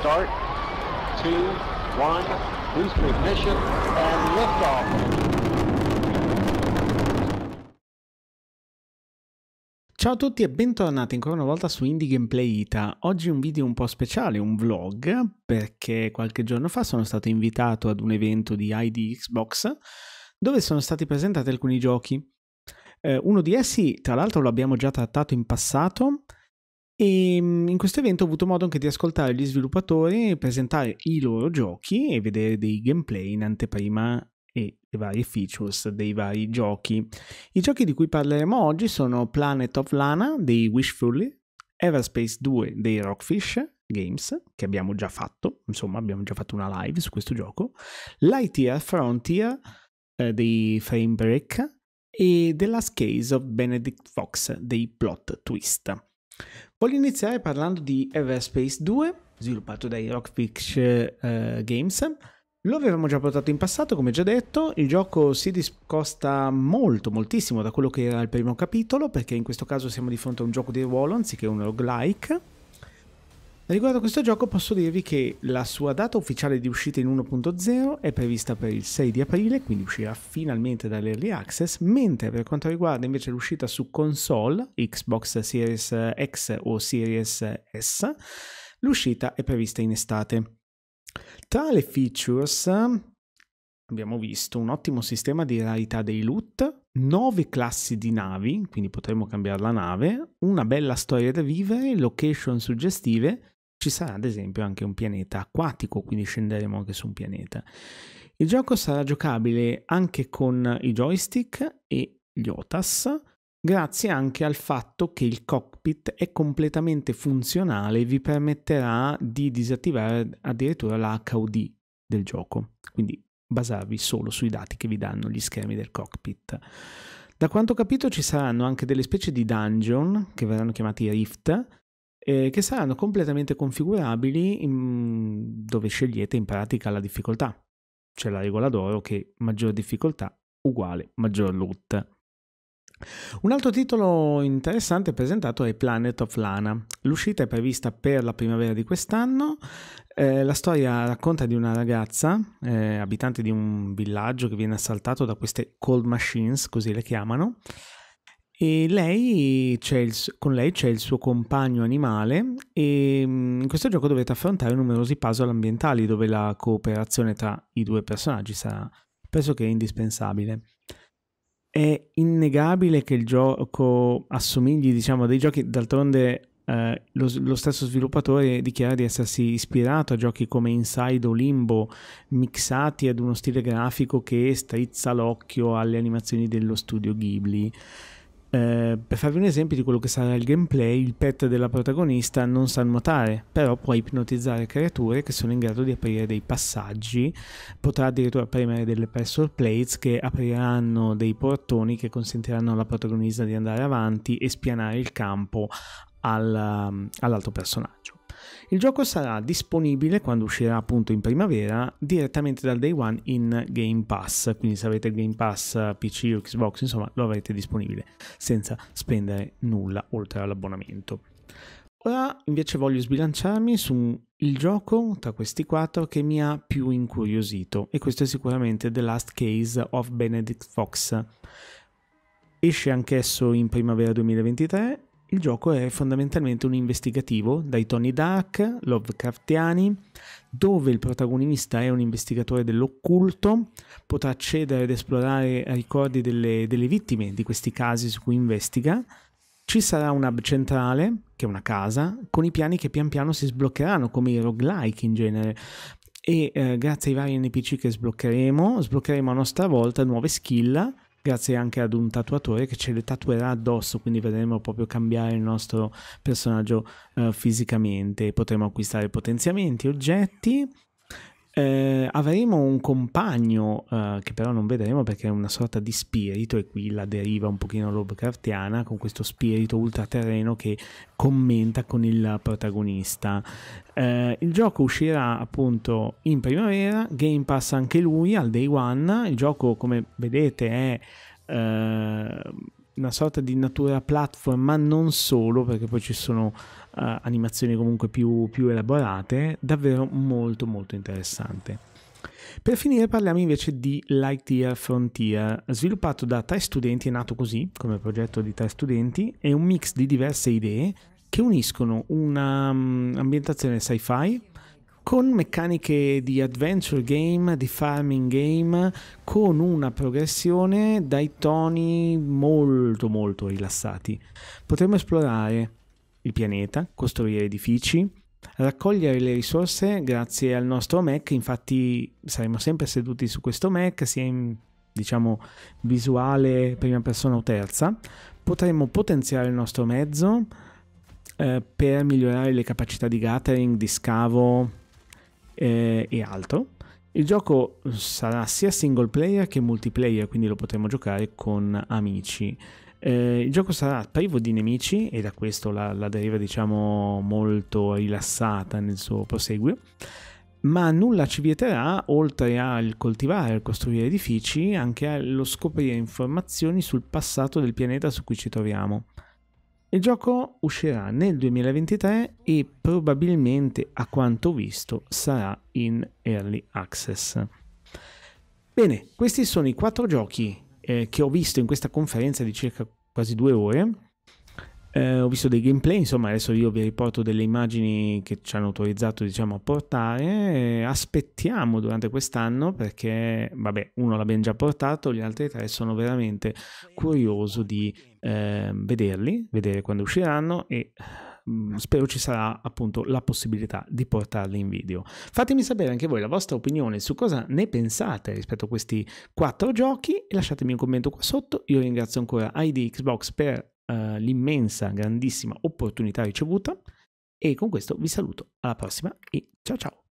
start, two, one, boost ignition, and liftoff. Ciao a tutti e bentornati ancora una volta su Indie Gameplay Ita. Oggi un video un po' speciale, un vlog, perché qualche giorno fa sono stato invitato ad un evento di ID Xbox dove sono stati presentati alcuni giochi. Eh, uno di essi, tra l'altro, l'abbiamo già trattato in passato, e mm, in questo evento ho avuto modo anche di ascoltare gli sviluppatori presentare i loro giochi e vedere dei gameplay in anteprima e le varie features dei vari giochi. I giochi di cui parleremo oggi sono Planet of Lana dei Wishfully, Everspace 2 dei Rockfish Games, che abbiamo già fatto, insomma abbiamo già fatto una live su questo gioco, Lightyear Frontier eh, dei Framebreak e The Last Case of Benedict Fox dei Plot Twist. Voglio iniziare parlando di Everspace 2, sviluppato dai Rockfish eh, Games. Lo avevamo già portato in passato, come già detto, il gioco si discosta molto, moltissimo da quello che era il primo capitolo, perché in questo caso siamo di fronte a un gioco di ruolo anziché un roguelike. Riguardo a questo gioco posso dirvi che la sua data ufficiale di uscita in 1.0 è prevista per il 6 di aprile, quindi uscirà finalmente dall'Early Access, mentre per quanto riguarda invece l'uscita su console, Xbox Series X o Series S, l'uscita è prevista in estate. Tra le features abbiamo visto un ottimo sistema di rarità dei loot, 9 classi di navi, quindi potremmo cambiare la nave, una bella storia da vivere, location suggestive, ci sarà ad esempio anche un pianeta acquatico, quindi scenderemo anche su un pianeta. Il gioco sarà giocabile anche con i joystick e gli OTAS, grazie anche al fatto che il cockpit è completamente funzionale e vi permetterà di disattivare addirittura la l'HUD del gioco, quindi basarvi solo sui dati che vi danno gli schermi del cockpit. Da quanto ho capito ci saranno anche delle specie di dungeon che verranno chiamati rift eh, che saranno completamente configurabili in, dove scegliete in pratica la difficoltà. C'è la regola d'oro che maggior difficoltà uguale maggior loot. Un altro titolo interessante presentato è Planet of Lana. L'uscita è prevista per la primavera di quest'anno. Eh, la storia racconta di una ragazza, eh, abitante di un villaggio che viene assaltato da queste cold machines, così le chiamano, e lei, il, con lei c'è il suo compagno animale e mm, in questo gioco dovete affrontare numerosi puzzle ambientali dove la cooperazione tra i due personaggi sarà pressoché indispensabile. È innegabile che il gioco assomigli diciamo, a dei giochi, d'altronde eh, lo, lo, stesso sviluppatore dichiara di essersi ispirato a giochi come Inside o Limbo, mixati ad uno stile grafico che strizza l'occhio alle animazioni dello studio Ghibli. Eh, per farvi un esempio di quello che sarà il gameplay, il pet della protagonista non sa nuotare, però può ipnotizzare creature che sono in grado di aprire dei passaggi, potrà addirittura premere delle pressure plates che apriranno dei portoni che consentiranno alla protagonista di andare avanti e spianare il campo al, all'altro personaggio. Il gioco sarà disponibile quando uscirà appunto in primavera direttamente dal day one in Game Pass, quindi se avete il Game Pass PC o Xbox insomma lo avrete disponibile senza spendere nulla oltre all'abbonamento. Ora invece voglio sbilanciarmi su il gioco tra questi quattro che mi ha più incuriosito e questo è sicuramente The Last Case of Benedict Fox. Esce anch'esso in primavera 2023 il gioco è fondamentalmente un investigativo dai toni dark, Lovecraftiani, dove il protagonista è un investigatore dell'occulto, potrà accedere ed esplorare i ricordi delle, delle vittime di questi casi su cui investiga. Ci sarà un hub centrale, che è una casa, con i piani che pian piano si sbloccheranno, come i roguelike in genere, e eh, grazie ai vari NPC che sbloccheremo, sbloccheremo a nostra volta nuove skill grazie anche ad un tatuatore che ce le tatuerà addosso, quindi vedremo proprio cambiare il nostro personaggio eh, fisicamente. Potremo acquistare potenziamenti, oggetti eh, avremo un compagno eh, che però non vedremo perché è una sorta di spirito e qui la deriva un pochino Lovecraftiana con questo spirito ultraterreno che commenta con il protagonista. Eh, il gioco uscirà appunto in primavera, Game Pass anche lui al day one, il gioco come vedete è Uh, una sorta di natura platform, ma non solo, perché poi ci sono uh, animazioni comunque più, più elaborate, davvero molto molto interessante. Per finire parliamo invece di Lightyear Frontier, sviluppato da tre studenti, è nato così come progetto di tre studenti, è un mix di diverse idee che uniscono un'ambientazione mm, um, sci-fi con meccaniche di adventure game, di farming game, con una progressione dai toni molto molto rilassati. Potremmo esplorare il pianeta, costruire edifici, raccogliere le risorse grazie al nostro Mac, infatti saremo sempre seduti su questo Mac, sia in diciamo visuale prima persona o terza, potremmo potenziare il nostro mezzo eh, per migliorare le capacità di gathering, di scavo, eh, e altro. Il gioco sarà sia single player che multiplayer, quindi lo potremo giocare con amici. Eh, il gioco sarà privo di nemici e da questo la, la deriva diciamo molto rilassata nel suo proseguio ma nulla ci vieterà, oltre al coltivare e al costruire edifici, anche allo scoprire informazioni sul passato del pianeta su cui ci troviamo. Il gioco uscirà nel 2023 e probabilmente, a quanto visto, sarà in early access. Bene, questi sono i quattro giochi eh, che ho visto in questa conferenza di circa quasi due ore eh, ho visto dei gameplay, insomma adesso io vi riporto delle immagini che ci hanno autorizzato diciamo, a portare, aspettiamo durante quest'anno perché vabbè uno l'abbiamo già portato, gli altri tre sono veramente curioso di eh, vederli, vedere quando usciranno e mm, spero ci sarà appunto la possibilità di portarli in video. Fatemi sapere anche voi la vostra opinione su cosa ne pensate rispetto a questi quattro giochi e lasciatemi un commento qua sotto, io ringrazio ancora ID Xbox per eh, l'immensa, grandissima opportunità ricevuta e con questo vi saluto. Alla prossima e ciao ciao!